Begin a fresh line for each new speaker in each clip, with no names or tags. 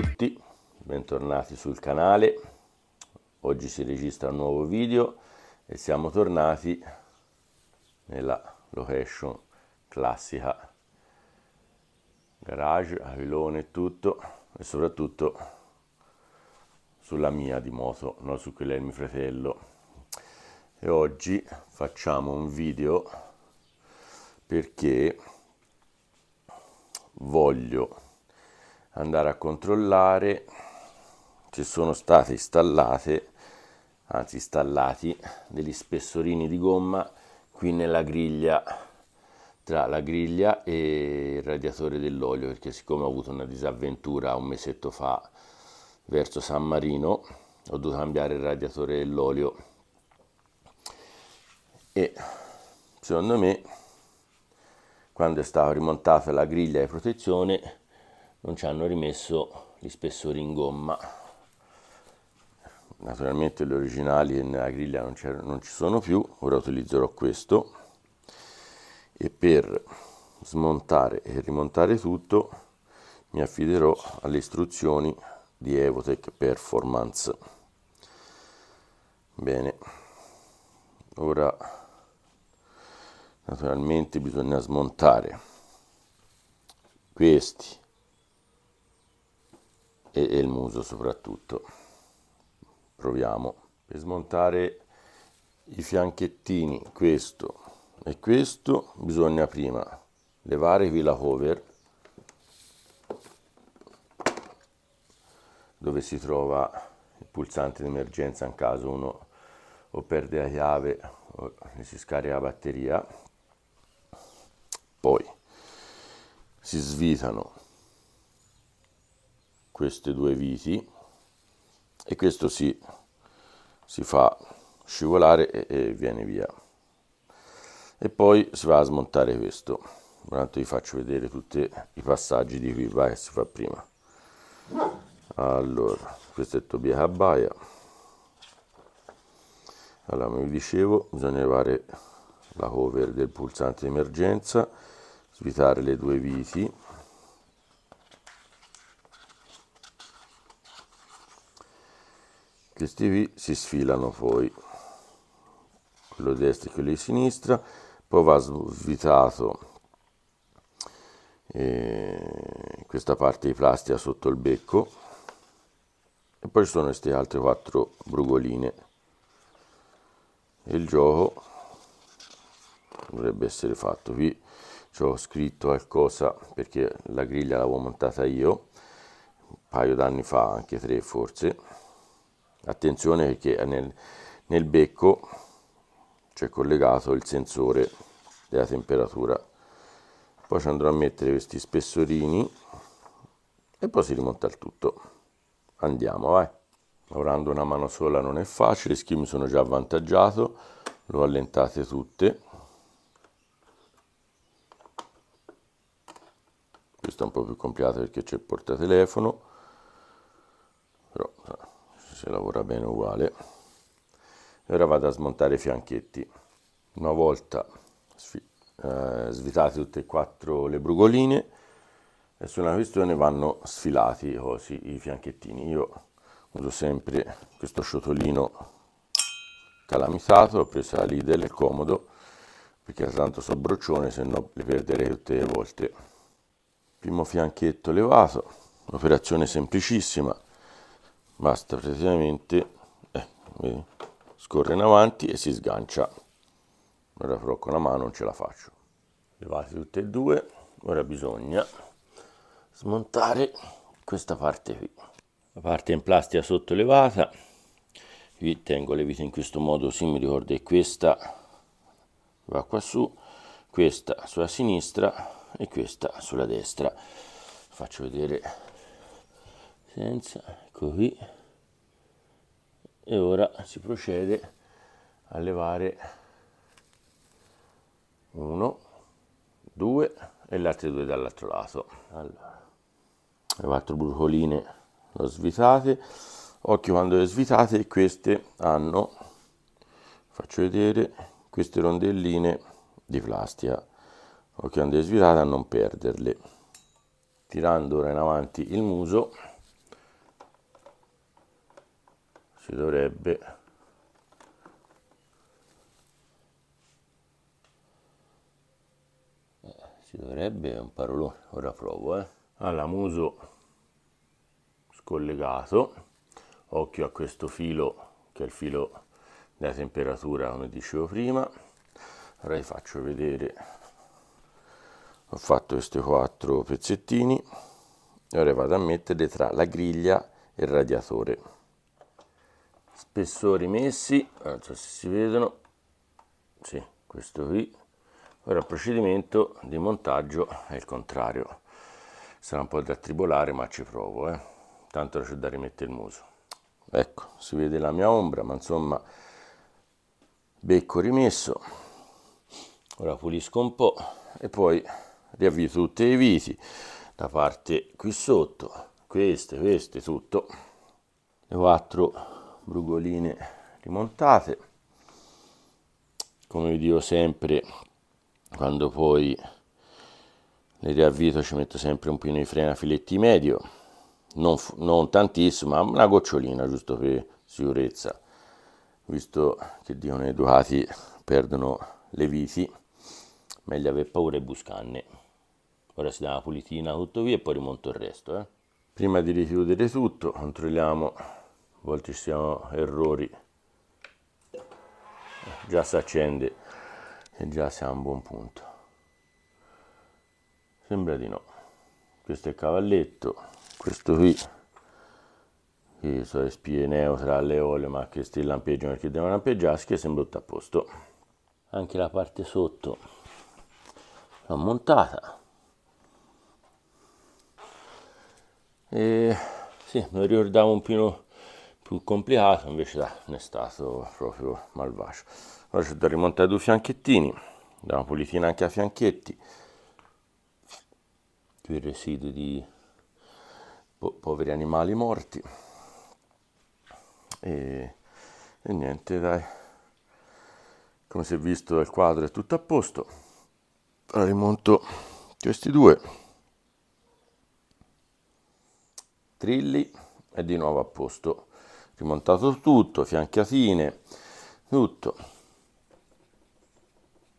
tutti, bentornati sul canale. Oggi si registra un nuovo video e siamo tornati nella location classica garage, avilone e tutto e soprattutto sulla mia di moto, non su quella del mio fratello. E oggi facciamo un video perché voglio andare a controllare se sono state installate anzi installati degli spessorini di gomma qui nella griglia tra la griglia e il radiatore dell'olio perché siccome ho avuto una disavventura un mesetto fa verso San Marino ho dovuto cambiare il radiatore dell'olio e secondo me quando è stata rimontata la griglia di protezione non ci hanno rimesso gli spessori in gomma naturalmente le originali nella griglia non, non ci sono più ora utilizzerò questo e per smontare e rimontare tutto mi affiderò alle istruzioni di Evotech Performance bene ora naturalmente bisogna smontare questi e, il muso soprattutto. Proviamo. Per smontare i fianchettini, questo e questo, bisogna prima levarevi la cover dove si trova il pulsante d'emergenza in caso uno o perde la chiave o si scarica la batteria. Poi si svitano queste due viti e questo si, si fa scivolare e, e, viene via e poi si va a smontare questo intanto vi faccio vedere tutti i passaggi di qui va che si fa prima allora questo è Tobia Abbaia allora come vi dicevo bisogna levare la cover del pulsante di emergenza svitare le due viti questi vi si sfilano poi quello di destra e quello di sinistra poi va svitato eh, questa parte di plastica sotto il becco e poi ci sono queste altre quattro brugoline e il gioco dovrebbe essere fatto qui ci ho scritto qualcosa perché la griglia l'avevo montata io un paio d'anni fa anche tre forse Attenzione perché nel, nel becco c'è collegato il sensore della temperatura. Poi ci andrò a mettere questi spessorini e poi si rimonta il tutto. Andiamo, vai. Lavorando una mano sola non è facile, schio mi sono già avvantaggiato, lo allentate tutte. Questo è un po' più complicato perché c'è il portatelefono, però si lavora bene uguale e ora vado a smontare i fianchetti una volta eh, svitate tutte e quattro le brugoline e su questione vanno sfilati così i fianchettini io uso sempre questo sciotolino calamitato ho preso la Lidl è comodo perché tanto so broccione se no le perderei tutte le volte primo fianchetto levato operazione semplicissima basta praticamente eh, scorre in avanti e si sgancia ora però con la mano non ce la faccio levate tutte e due ora bisogna smontare questa parte qui la parte in plastica sottolevata qui tengo le vite in questo modo si mi ricorda è questa va qua su questa sulla sinistra e questa sulla destra faccio vedere senza ecco qui e ora si procede a levare uno due e le altre due dall'altro lato allora le quattro brucoline lo svitate occhio quando le svitate queste hanno faccio vedere queste rondelline di plastica occhio quando le svitate a non perderle tirando ora in avanti il muso si dovrebbe eh, si dovrebbe un parolone ora provo eh alla muso scollegato occhio a questo filo che è il filo della temperatura come dicevo prima ora vi faccio vedere ho fatto questi quattro pezzettini e ora vado a mettere tra la griglia e il radiatore spessori messi, non so se si vedono, sì, questo qui, ora il procedimento di montaggio è il contrario, sarà un po' da tribolare ma ci provo, eh. tanto c'è da rimettere il muso, ecco, si vede la mia ombra, ma insomma, becco rimesso, ora pulisco un po' e poi riavvio tutti i viti, la parte qui sotto, queste, queste, tutto, le quattro brugoline rimontate come vi dico sempre quando poi le riavvito ci metto sempre un pino di freno a filetti medio non, non tantissimo ma una gocciolina giusto per sicurezza visto che dicono i Ducati perdono le viti meglio aver paura e buscarne ora si dà una pulitina tutto via e poi rimonto il resto eh. prima di richiudere tutto controlliamo volte ci sono errori già si accende e già siamo a un buon punto sembra di no questo è il cavalletto questo qui che sono le spie neutrale olio ma che sti lampeggiano perché devono lampeggiarsi che sembra tutto a posto anche la parte sotto l'ho montata e sì, me ricordavo un po' più complicato, invece dai, non è stato proprio malvagio. Ora c'è da rimontare due fianchettini, da una pulitina anche a fianchetti, più il residuo di po poveri animali morti. E, e niente, dai, come si è visto il quadro è tutto a posto. Ora rimonto questi due. Trilli e di nuovo a posto rimontato tutto, fianchiatine, tutto.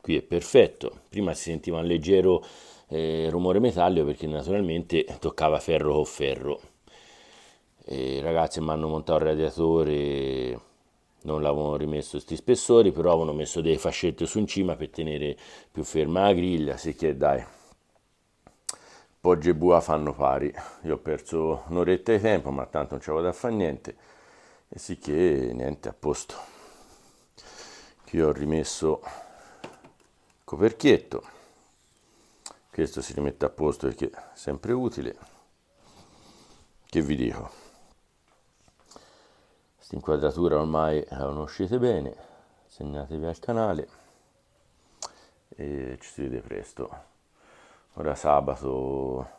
Qui è perfetto, prima si sentiva un leggero eh, rumore metallico perché naturalmente toccava ferro con ferro. I ragazzi mi hanno montato il radiatore, non l'avevano rimesso questi spessori, però avevano messo delle fascette su in cima per tenere più ferma la griglia, se che dai. Poggia e Bua fanno pari, io ho perso un'oretta di tempo ma tanto non c'avevo da fare niente e sicché niente a posto qui ho rimesso il coperchietto questo si rimette a posto perché è sempre utile che vi dico quest'inquadratura ormai la conoscete bene segnatevi al canale e ci si vede presto ora sabato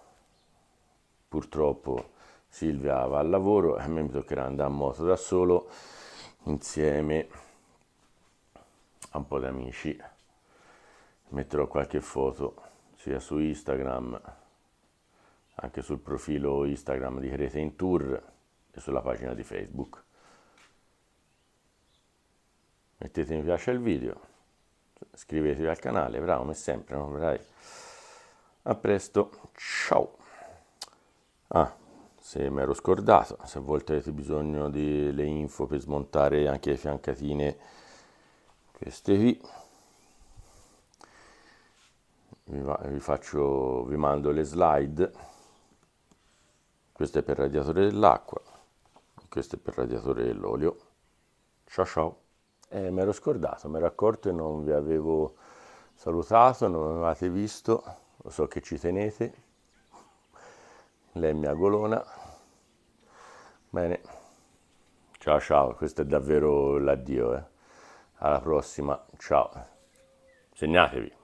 purtroppo Silvia va al lavoro e a me mi toccherà andare a moto da solo insieme a un po' di amici. Metterò qualche foto sia su Instagram, anche sul profilo Instagram di Crete in Tour e sulla pagina di Facebook. Mettete mi piace al video, iscrivetevi al canale, bravo come sempre, non A presto, ciao! Ah, se mi ero scordato, se a volte avete bisogno delle info per smontare anche le fiancatine, queste qui, vi, faccio, vi mando le slide, questo è per radiatore dell'acqua, questo è per radiatore dell'olio, ciao ciao, eh, mi ero scordato, mi ero accorto e non vi avevo salutato, non mi avevate visto, lo so che ci tenete, lei mi agolona Bene, ciao ciao, questo è davvero l'addio. Eh. Alla prossima, ciao. Segnatevi.